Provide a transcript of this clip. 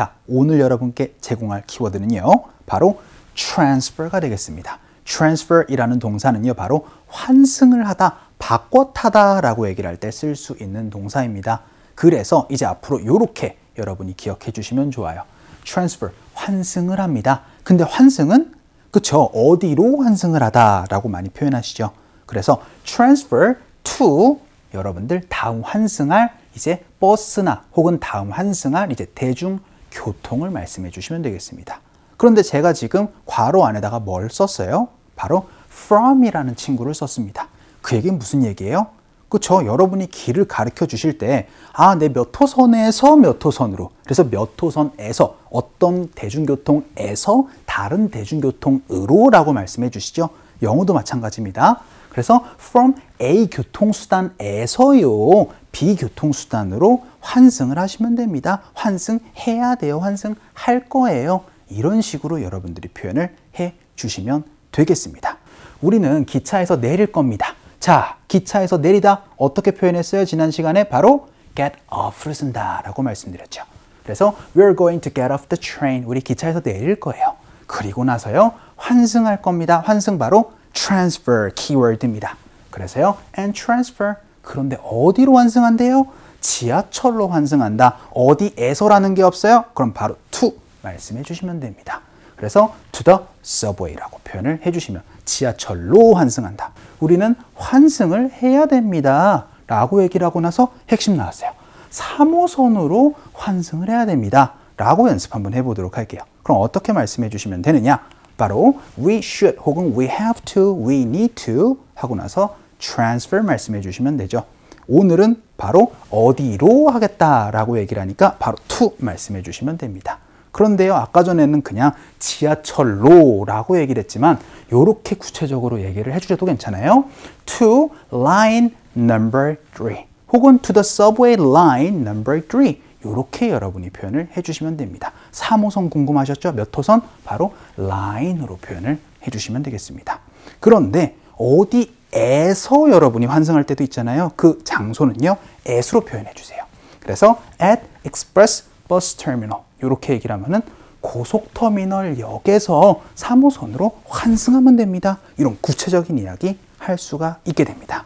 자, 오늘 여러분께 제공할 키워드는요. 바로 transfer가 되겠습니다. transfer이라는 동사는요. 바로 환승을 하다, 바꿔 타다라고 얘기를 할 때 쓸 수 있는 동사입니다. 그래서 이제 앞으로 이렇게 여러분이 기억해 주시면 좋아요. transfer, 환승을 합니다. 근데 환승은 그쵸? 어디로 환승을 하다라고 많이 표현하시죠. 그래서 transfer to 여러분들 다음 환승할 이제 버스나 혹은 다음 환승할 이제 대중 교통을 말씀해 주시면 되겠습니다. 그런데 제가 지금 괄호 안에다가 뭘 썼어요? 바로 from이라는 친구를 썼습니다. 그 얘기는 무슨 얘기예요? 그쵸? 여러분이 길을 가르쳐 주실 때, 아, 내 몇 호선에서 몇 호선으로, 그래서 몇 호선에서, 어떤 대중교통에서 다른 대중교통으로 라고 말씀해 주시죠. 영어도 마찬가지입니다. 그래서 from A 교통수단에서요, B 교통수단으로 환승을 하시면 됩니다. 환승해야 돼요. 환승할 거예요. 이런 식으로 여러분들이 표현을 해 주시면 되겠습니다. 우리는 기차에서 내릴 겁니다. 자, 기차에서 내리다 어떻게 표현했어요? 지난 시간에 바로 get off를 쓴다라고 말씀드렸죠. 그래서 we're going to get off the train. 우리 기차에서 내릴 거예요. 그리고 나서요. 환승할 겁니다. 환승 바로 transfer 키워드입니다. 그래서요. and transfer 그런데 어디로 환승한대요? 지하철로 환승한다. 어디에서라는 게 없어요? 그럼 바로 to 말씀해 주시면 됩니다. 그래서 to the subway라고 표현을 해 주시면 지하철로 환승한다. 우리는 환승을 해야 됩니다. 라고 얘기를 하고 나서 핵심 나왔어요. 3호선으로 환승을 해야 됩니다. 라고 연습 한번 해보도록 할게요. 그럼 어떻게 말씀해 주시면 되느냐? 바로 we should 혹은 we have to, we need to 하고 나서 transfer 말씀해 주시면 되죠. 오늘은 바로 어디로 하겠다라고 얘기를 하니까 바로 투 말씀해 주시면 됩니다. 그런데요, 아까 전에는 그냥 지하철로라고 얘기를 했지만 이렇게 구체적으로 얘기를 해주셔도 괜찮아요. To line number three 혹은 to the subway line number three 이렇게 여러분이 표현을 해주시면 됩니다. 3호선 궁금하셨죠? 몇 호선? 바로 라인으로 표현을 해주시면 되겠습니다. 그런데 어디 에서 여러분이 환승할 때도 있잖아요. 그 장소는요. 에스로 표현해 주세요. 그래서 at express bus terminal 이렇게 얘기를 하면은 고속터미널 역에서 3호선으로 환승하면 됩니다. 이런 구체적인 이야기 할 수가 있게 됩니다.